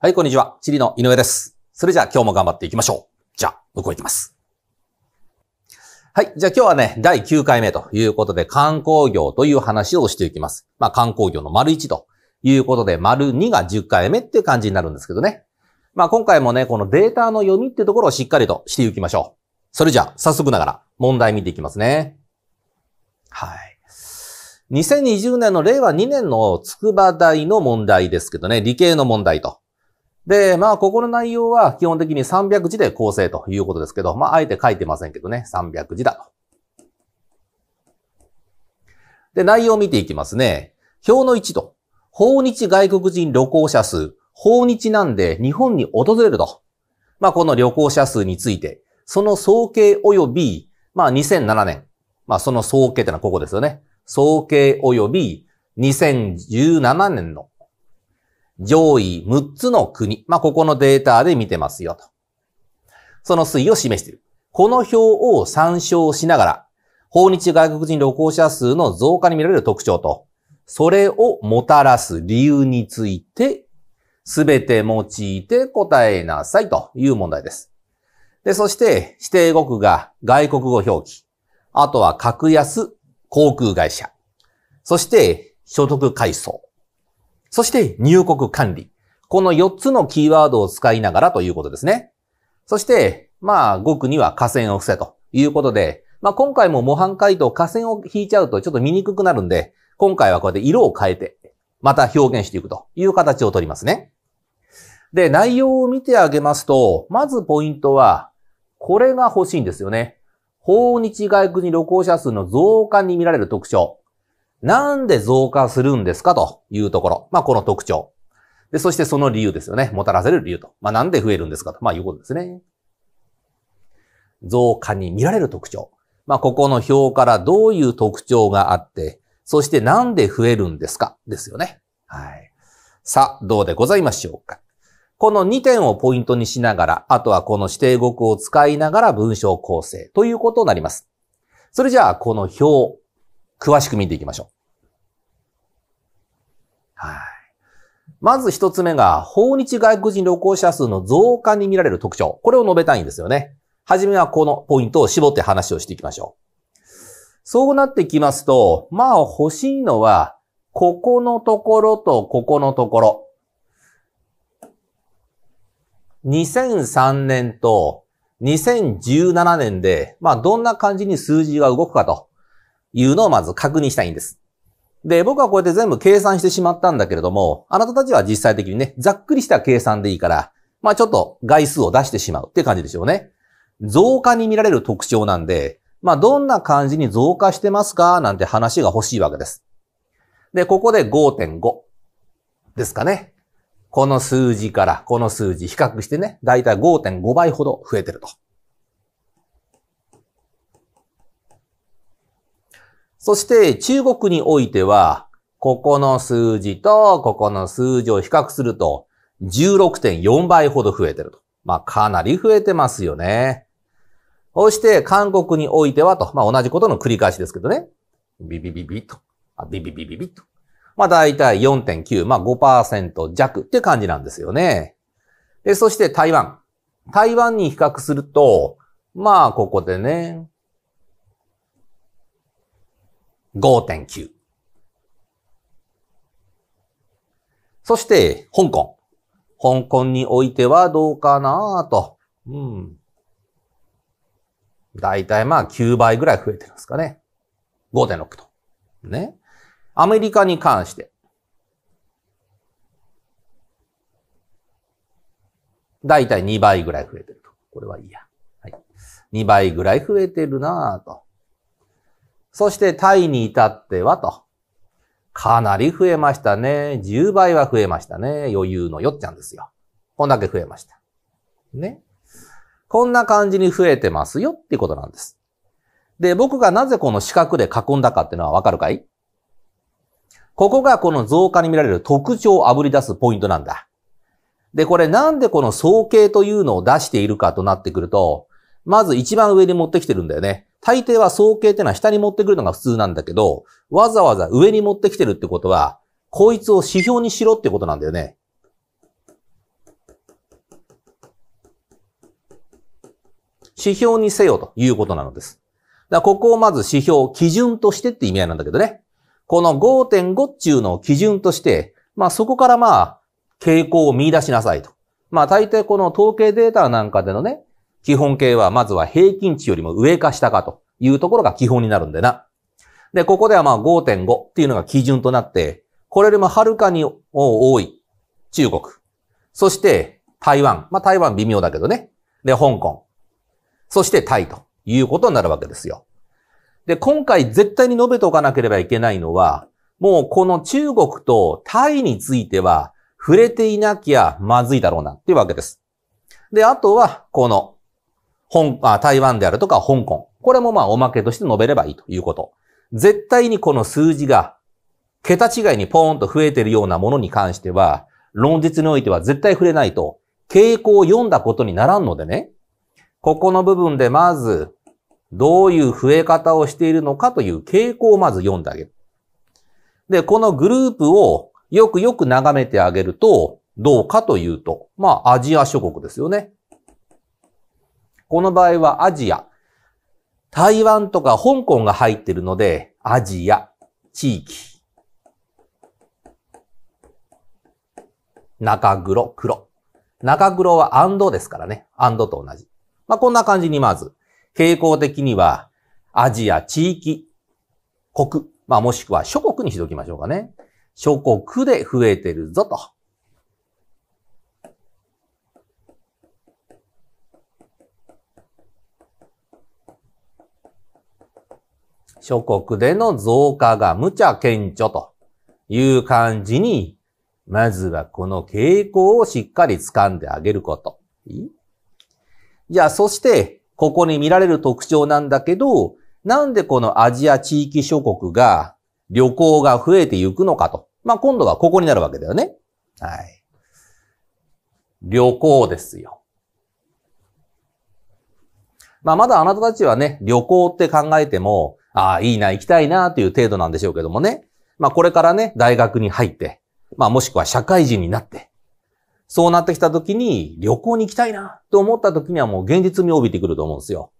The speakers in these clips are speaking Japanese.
はい、こんにちは。チリの井上です。それじゃあ今日も頑張っていきましょう。じゃあ、動いてます。はい。じゃあ今日はね、第9回目ということで、観光業という話をしていきます。まあ観光業の丸1ということで、丸2が10回目っていう感じになるんですけどね。まあ今回もね、このデータの読みっていうところをしっかりとしていきましょう。それじゃあ、早速ながら問題見ていきますね。はい。2020年の令和2年の筑波大の問題ですけどね、理系の問題とで、まあ、ここの内容は基本的に300字で構成ということですけど、まあ、あえて書いてませんけどね、300字だと。で、内容を見ていきますね。表の1と、訪日外国人旅行者数、訪日なんで日本に訪れると。まあ、この旅行者数について、その総計及び、まあ、2007年。まあ、その総計ってのはここですよね。総計及び2017年の上位6つの国。まあ、ここのデータで見てますよと。その推移を示している。この表を参照しながら、訪日外国人旅行者数の増加に見られる特徴と、それをもたらす理由について、すべて用いて答えなさいという問題です。で、そして指定国が外国語表記。あとは格安航空会社。そして所得階層。そして入国管理。この4つのキーワードを使いながらということですね。そして、まあ、5区には河川を伏せということで、まあ今回も模範解答河川を引いちゃうとちょっと見にくくなるんで、今回はこうやって色を変えて、また表現していくという形をとりますね。で、内容を見てあげますと、まずポイントは、これが欲しいんですよね。訪日外国人旅行者数の増加に見られる特徴。なんで増加するんですかというところ。まあ、この特徴。で、そしてその理由ですよね。もたらせる理由と。まあ、なんで増えるんですかと。まあ、いうことですね。増加に見られる特徴。まあ、ここの表からどういう特徴があって、そしてなんで増えるんですかですよね。はい。さあ、どうでございましょうか。この2点をポイントにしながら、あとはこの指定語句を使いながら文章構成ということになります。それじゃあ、この表、詳しく見ていきましょう。はい。まず一つ目が、訪日外国人旅行者数の増加に見られる特徴。これを述べたいんですよね。はじめはこのポイントを絞って話をしていきましょう。そうなってきますと、まあ欲しいのは、ここのところとここのところ。2003年と2017年で、まあどんな感じに数字が動くかというのをまず確認したいんです。で、僕はこうやって全部計算してしまったんだけれども、あなたたちは実際的にね、ざっくりした計算でいいから、まあちょっと概数を出してしまうって感じでしょうね。増加に見られる特徴なんで、まあどんな感じに増加してますかなんて話が欲しいわけです。で、ここで5.5ですかね。この数字からこの数字比較してね、だいたい5.5倍ほど増えてると。そして中国においては、ここの数字とここの数字を比較すると16.4倍ほど増えてると。まあかなり増えてますよね。そして韓国においてはと、まあ同じことの繰り返しですけどね。ビビビビと。あビビビビビと。まあ大体4.9、まあ5%弱って感じなんですよね。で、そして台湾。台湾に比較すると、まあここでね、5.9。そして、香港。香港においてはどうかなと。うん。だいたいまあ9倍ぐらい増えてるんですかね。5.6と。ね。アメリカに関して。だいたい2倍ぐらい増えてると。これはいいや。はい。2倍ぐらい増えてるなぁと。そしてタイに至ってはと。かなり増えましたね。10倍は増えましたね。余裕のよっちゃんですよ。こんだけ増えました。ね。こんな感じに増えてますよっていうことなんです。で、僕がなぜこの四角で囲んだかっていうのはわかるかいここがこの増加に見られる特徴を炙り出すポイントなんだ。で、これなんでこの総計というのを出しているかとなってくると、まず一番上に持ってきてるんだよね。大抵は総計ってのは下に持ってくるのが普通なんだけど、わざわざ上に持ってきてるってことは、こいつを指標にしろってことなんだよね。指標にせよということなのです。だここをまず指標、基準としてって意味合いなんだけどね。この5.5っていうのを基準として、まあそこからまあ、傾向を見出しなさいと。まあ大抵この統計データなんかでのね、基本形は、まずは平均値よりも上か下かというところが基本になるんでな。で、ここではまあ5.5っていうのが基準となって、これよりもはるかに多い中国。そして台湾。まあ台湾微妙だけどね。で、香港。そしてタイということになるわけですよ。で、今回絶対に述べておかなければいけないのは、もうこの中国とタイについては触れていなきゃまずいだろうなっていうわけです。で、あとはこの本あ、台湾であるとか香港。これもまあおまけとして述べればいいということ。絶対にこの数字が、桁違いにポーンと増えているようなものに関しては、論述においては絶対触れないと、傾向を読んだことにならんのでね、ここの部分でまず、どういう増え方をしているのかという傾向をまず読んであげる。で、このグループをよくよく眺めてあげると、どうかというと、まあ、アジア諸国ですよね。この場合はアジア。台湾とか香港が入ってるので、アジア、地域。中黒、黒。中黒はアンドですからね。アンドと同じ。まあ、こんな感じにまず、傾向的には、アジア、地域、国、まあ、もしくは諸国にしときましょうかね。諸国で増えてるぞと。諸国での増加が無茶顕著という感じに、まずはこの傾向をしっかり掴んであげること。じゃあ、そして、ここに見られる特徴なんだけど、なんでこのアジア地域諸国が旅行が増えていくのかと。まあ、今度はここになるわけだよね。はい。旅行ですよ。まあ、まだあなたたちはね、旅行って考えても、ああ、いいな、行きたいな、という程度なんでしょうけどもね。まあこれからね、大学に入って、まあもしくは社会人になって、そうなってきた時に旅行に行きたいな、と思った時にはもう現実味を帯びてくると思うんですよ。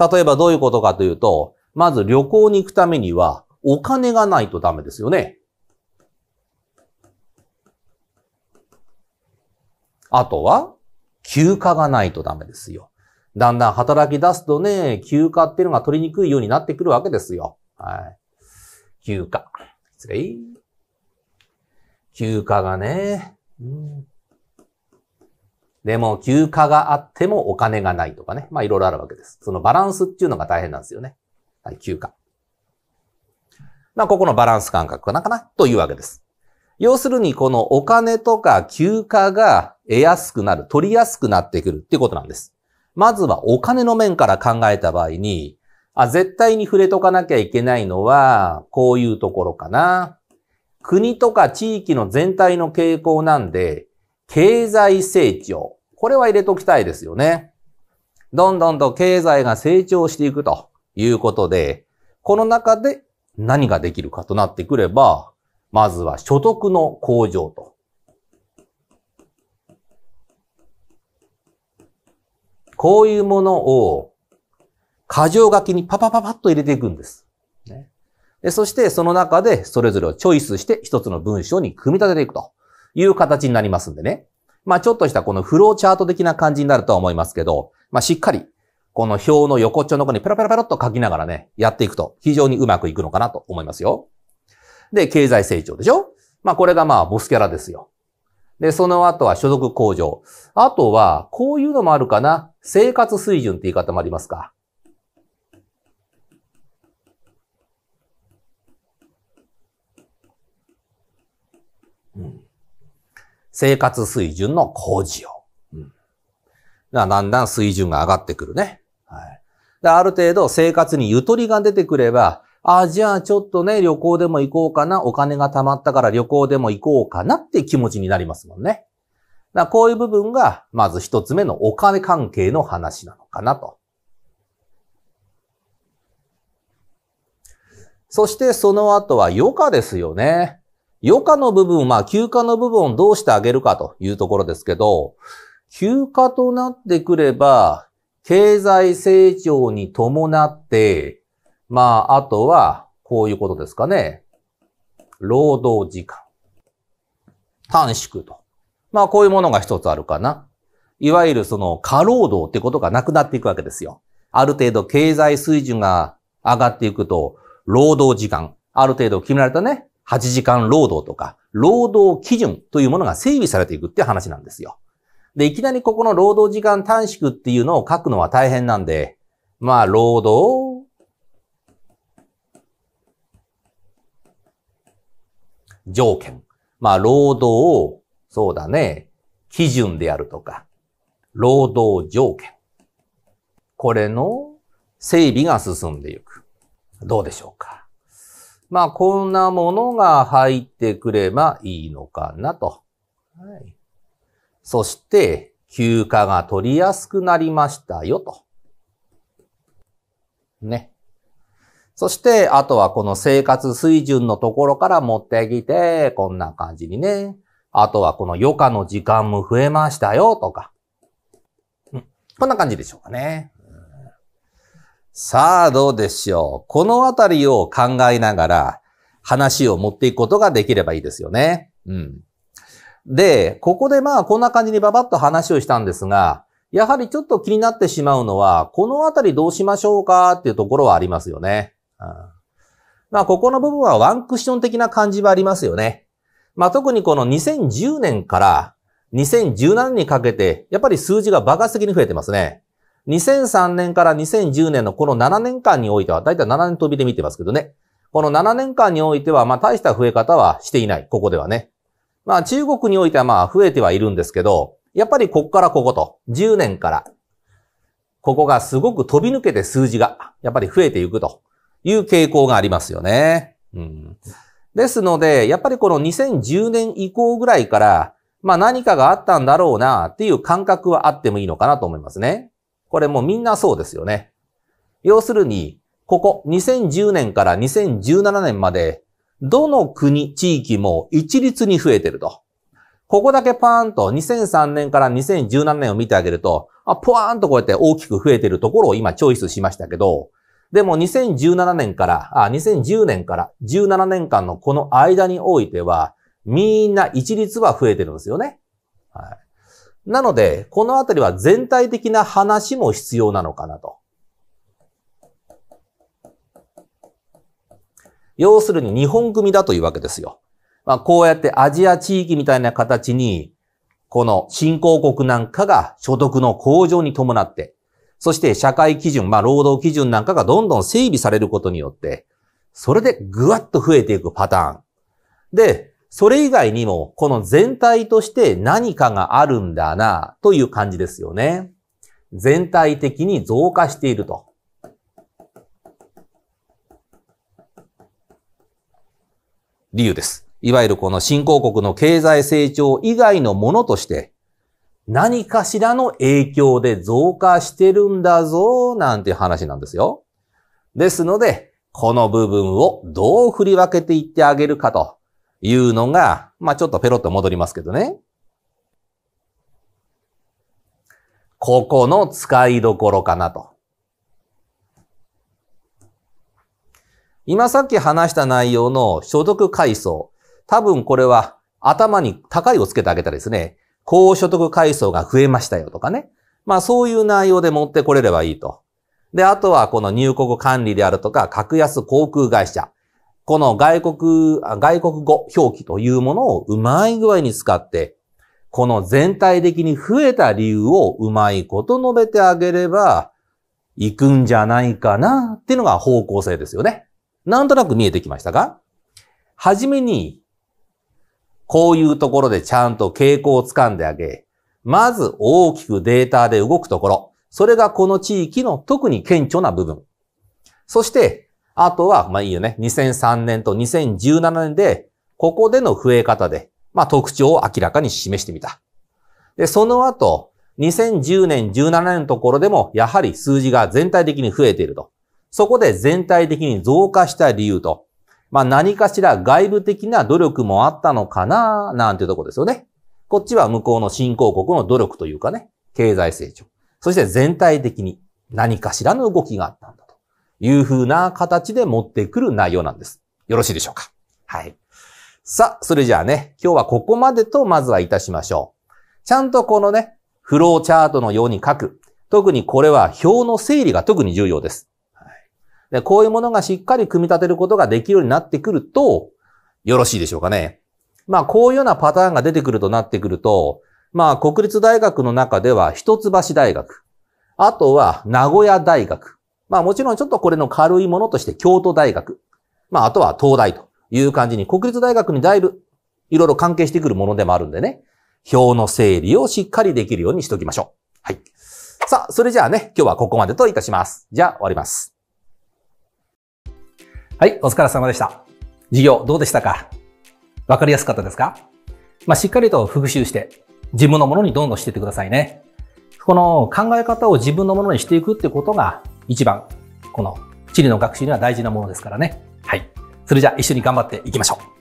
例えばどういうことかというと、まず旅行に行くためにはお金がないとダメですよね。あとは、休暇がないとダメですよ。だんだん働き出すとね、休暇っていうのが取りにくいようになってくるわけですよ。はい。休暇。失礼。休暇がね、うん、でも、休暇があってもお金がないとかね。まあ、いろいろあるわけです。そのバランスっていうのが大変なんですよね。はい、休暇。まあ、ここのバランス感覚かなかなというわけです。要するに、このお金とか休暇が得やすくなる、取りやすくなってくるっていうことなんです。まずはお金の面から考えた場合に、あ、絶対に触れとかなきゃいけないのは、こういうところかな。国とか地域の全体の傾向なんで、経済成長。これは入れときたいですよね。どんどんと経済が成長していくということで、この中で何ができるかとなってくれば、まずは所得の向上とこういうものを、過剰書きにパパパパッと入れていくんです。ね、でそして、その中で、それぞれをチョイスして、一つの文章に組み立てていくという形になりますんでね。まあ、ちょっとしたこのフローチャート的な感じになるとは思いますけど、まあ、しっかり、この表の横っちょの子にペラペラペラっと書きながらね、やっていくと、非常にうまくいくのかなと思いますよ。で、経済成長でしょまあ、これがまあ、ボスキャラですよ。で、その後は所得向上。あとは、こういうのもあるかな。生活水準って言い方もありますか。生活水準の工事うん、だだんだん水準が上がってくるね。はい、ある程度生活にゆとりが出てくれば、あ、じゃあちょっとね、旅行でも行こうかな、お金が貯まったから旅行でも行こうかなって気持ちになりますもんね。だこういう部分が、まず一つ目のお金関係の話なのかなと。そしてその後は余暇ですよね。余暇の部分、まあ休暇の部分をどうしてあげるかというところですけど、休暇となってくれば、経済成長に伴って、まあ、あとは、こういうことですかね。労働時間。短縮と。まあ、こういうものが一つあるかな。いわゆるその過労働ってことがなくなっていくわけですよ。ある程度経済水準が上がっていくと、労働時間、ある程度決められたね、8時間労働とか、労働基準というものが整備されていくって話なんですよ。で、いきなりここの労働時間短縮っていうのを書くのは大変なんで、まあ、労働条件。まあ、労働を、そうだね、基準であるとか、労働条件。これの整備が進んでいく。どうでしょうか。まあ、こんなものが入ってくればいいのかなと。はい。そして、休暇が取りやすくなりましたよと。ね。そして、あとはこの生活水準のところから持ってきて、こんな感じにね。あとはこの余暇の時間も増えましたよ、とか。うん、こんな感じでしょうかね。さあ、どうでしょう。このあたりを考えながら話を持っていくことができればいいですよね。うん。で、ここでまあこんな感じにババッと話をしたんですが、やはりちょっと気になってしまうのは、このあたりどうしましょうかっていうところはありますよね。まあ、ここの部分はワンクッション的な感じはありますよね。まあ、特にこの2010年から2017年にかけて、やっぱり数字が爆発的に増えてますね。2003年から2010年のこの7年間においては、だいたい7年飛びで見てますけどね。この7年間においては、まあ大した増え方はしていない。ここではね。まあ中国においてはまあ増えてはいるんですけど、やっぱりこっからここと、10年から、ここがすごく飛び抜けて数字が、やっぱり増えていくという傾向がありますよね。うん、ですので、やっぱりこの2010年以降ぐらいから、まあ何かがあったんだろうなっていう感覚はあってもいいのかなと思いますね。これもうみんなそうですよね。要するに、ここ2010年から2017年まで、どの国、地域も一律に増えてると。ここだけパーンと2003年から2017年を見てあげると、あポワーンとこうやって大きく増えてるところを今チョイスしましたけど、でも2017年から、あ、2010年から17年間のこの間においては、みんな一律は増えてるんですよね。はい。なので、このあたりは全体的な話も必要なのかなと。要するに日本組だというわけですよ。まあ、こうやってアジア地域みたいな形に、この新興国なんかが所得の向上に伴って、そして社会基準、まあ労働基準なんかがどんどん整備されることによって、それでぐわっと増えていくパターン。で、それ以外にも、この全体として何かがあるんだな、という感じですよね。全体的に増加していると。理由です。いわゆるこの新興国の経済成長以外のものとして、何かしらの影響で増加してるんだぞ、なんて話なんですよ。ですので、この部分をどう振り分けていってあげるかというのが、まあちょっとペロッと戻りますけどね。ここの使いどころかなと。今さっき話した内容の所属階層。多分これは頭に高いをつけてあげたですね。高所得階層が増えましたよとかね。まあそういう内容で持ってこれればいいと。で、あとはこの入国管理であるとか、格安航空会社。この外国、外国語表記というものをうまい具合に使って、この全体的に増えた理由をうまいこと述べてあげれば、行くんじゃないかなっていうのが方向性ですよね。なんとなく見えてきましたかはじめにこういうところでちゃんと傾向をつかんであげ、まず大きくデータで動くところ、それがこの地域の特に顕著な部分。そして、あとは、まあいいよね、2003年と2017年で、ここでの増え方で、まあ特徴を明らかに示してみた。で、その後、2010年、17年のところでも、やはり数字が全体的に増えていると。そこで全体的に増加した理由と、まあ何かしら外部的な努力もあったのかな、なんていうとこですよね。こっちは向こうの新興国の努力というかね、経済成長。そして全体的に何かしらの動きがあったんだというふうな形で持ってくる内容なんです。よろしいでしょうかはい。さあ、それじゃあね、今日はここまでとまずはいたしましょう。ちゃんとこのね、フローチャートのように書く。特にこれは表の整理が特に重要です。で、こういうものがしっかり組み立てることができるようになってくると、よろしいでしょうかね。まあ、こういうようなパターンが出てくるとなってくると、まあ、国立大学の中では、一橋大学、あとは名古屋大学、まあ、もちろんちょっとこれの軽いものとして京都大学、まあ、あとは東大という感じに、国立大学にだいぶいろいろ関係してくるものでもあるんでね、表の整理をしっかりできるようにしときましょう。はい。さあ、それじゃあね、今日はここまでといたします。じゃあ、終わります。はい、お疲れ様でした。授業どうでしたかわかりやすかったですかまあ、しっかりと復習して、自分のものにどんどんしていってくださいね。この考え方を自分のものにしていくってことが、一番、この地理の学習には大事なものですからね。はい。それじゃあ一緒に頑張っていきましょう。